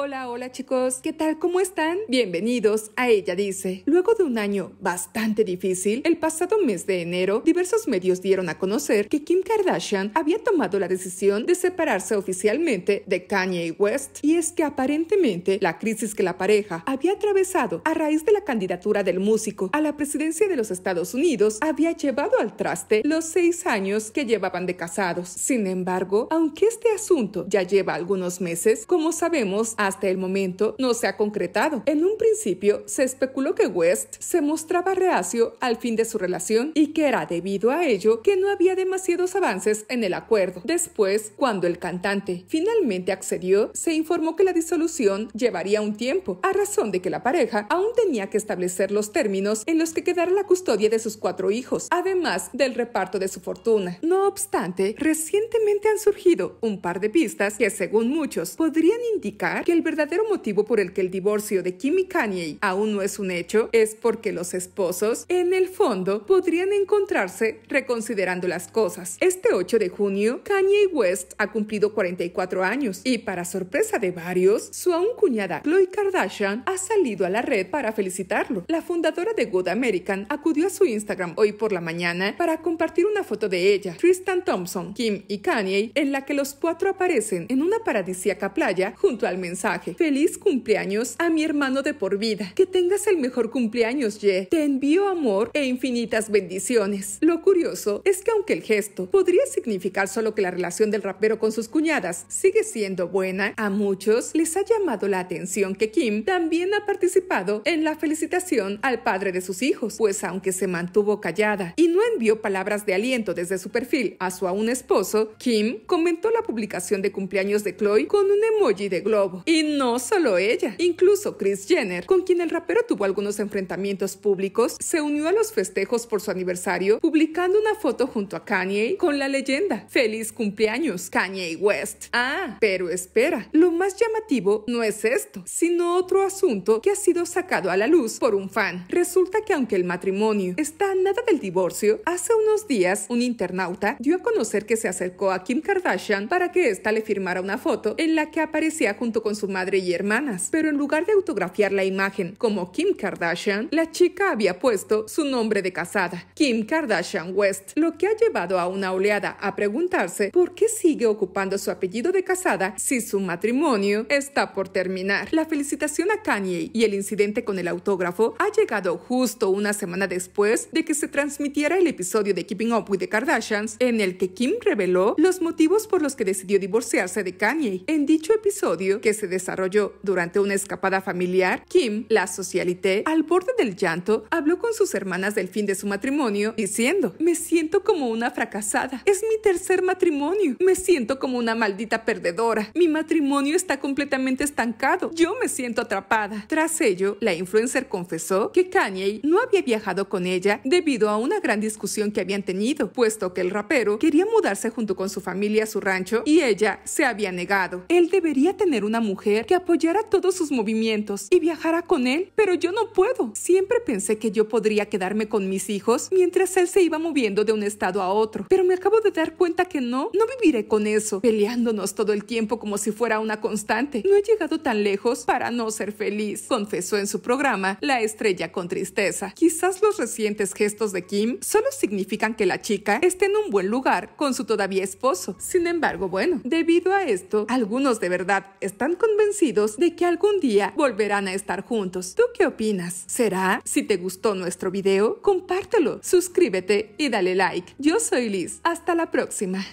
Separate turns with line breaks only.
Hola, hola chicos, ¿qué tal? ¿Cómo están? Bienvenidos a Ella Dice. Luego de un año bastante difícil, el pasado mes de enero, diversos medios dieron a conocer que Kim Kardashian había tomado la decisión de separarse oficialmente de Kanye West. Y es que aparentemente la crisis que la pareja había atravesado a raíz de la candidatura del músico a la presidencia de los Estados Unidos había llevado al traste los seis años que llevaban de casados. Sin embargo, aunque este asunto ya lleva algunos meses, como sabemos, hasta el momento no se ha concretado. En un principio se especuló que West se mostraba reacio al fin de su relación y que era debido a ello que no había demasiados avances en el acuerdo. Después, cuando el cantante finalmente accedió, se informó que la disolución llevaría un tiempo, a razón de que la pareja aún tenía que establecer los términos en los que quedara la custodia de sus cuatro hijos, además del reparto de su fortuna. No obstante, recientemente han surgido un par de pistas que, según muchos, podrían indicar que el verdadero motivo por el que el divorcio de Kim y Kanye aún no es un hecho es porque los esposos, en el fondo, podrían encontrarse reconsiderando las cosas. Este 8 de junio, Kanye West ha cumplido 44 años y, para sorpresa de varios, su aún cuñada Chloe Kardashian ha salido a la red para felicitarlo. La fundadora de Good American acudió a su Instagram hoy por la mañana para compartir una foto de ella, Tristan Thompson, Kim y Kanye, en la que los cuatro aparecen en una paradisíaca playa junto al mensaje Feliz cumpleaños a mi hermano de por vida. Que tengas el mejor cumpleaños, Ye. Te envío amor e infinitas bendiciones. Lo curioso es que aunque el gesto podría significar solo que la relación del rapero con sus cuñadas sigue siendo buena, a muchos les ha llamado la atención que Kim también ha participado en la felicitación al padre de sus hijos, pues aunque se mantuvo callada y no envió palabras de aliento desde su perfil a su aún esposo, Kim comentó la publicación de cumpleaños de Chloe con un emoji de globo. Y y no solo ella, incluso Chris Jenner, con quien el rapero tuvo algunos enfrentamientos públicos, se unió a los festejos por su aniversario publicando una foto junto a Kanye con la leyenda Feliz cumpleaños Kanye West. Ah, pero espera, lo más llamativo no es esto, sino otro asunto que ha sido sacado a la luz por un fan. Resulta que aunque el matrimonio está nada del divorcio, hace unos días un internauta dio a conocer que se acercó a Kim Kardashian para que ésta le firmara una foto en la que aparecía junto con su madre y hermanas, pero en lugar de autografiar la imagen como Kim Kardashian, la chica había puesto su nombre de casada, Kim Kardashian West, lo que ha llevado a una oleada a preguntarse por qué sigue ocupando su apellido de casada si su matrimonio está por terminar. La felicitación a Kanye y el incidente con el autógrafo ha llegado justo una semana después de que se transmitiera el episodio de Keeping Up with the Kardashians en el que Kim reveló los motivos por los que decidió divorciarse de Kanye. En dicho episodio, que se desarrolló durante una escapada familiar, Kim, la socialité, al borde del llanto, habló con sus hermanas del fin de su matrimonio, diciendo, me siento como una fracasada, es mi tercer matrimonio, me siento como una maldita perdedora, mi matrimonio está completamente estancado, yo me siento atrapada. Tras ello, la influencer confesó que Kanye no había viajado con ella debido a una gran discusión que habían tenido, puesto que el rapero quería mudarse junto con su familia a su rancho y ella se había negado. Él debería tener una mujer que apoyara todos sus movimientos y viajara con él, pero yo no puedo. Siempre pensé que yo podría quedarme con mis hijos mientras él se iba moviendo de un estado a otro, pero me acabo de dar cuenta que no, no viviré con eso, peleándonos todo el tiempo como si fuera una constante. No he llegado tan lejos para no ser feliz, confesó en su programa La Estrella con Tristeza. Quizás los recientes gestos de Kim solo significan que la chica esté en un buen lugar con su todavía esposo. Sin embargo, bueno, debido a esto, algunos de verdad están conmigo convencidos de que algún día volverán a estar juntos. ¿Tú qué opinas? ¿Será? Si te gustó nuestro video, compártelo, suscríbete y dale like. Yo soy Liz. Hasta la próxima.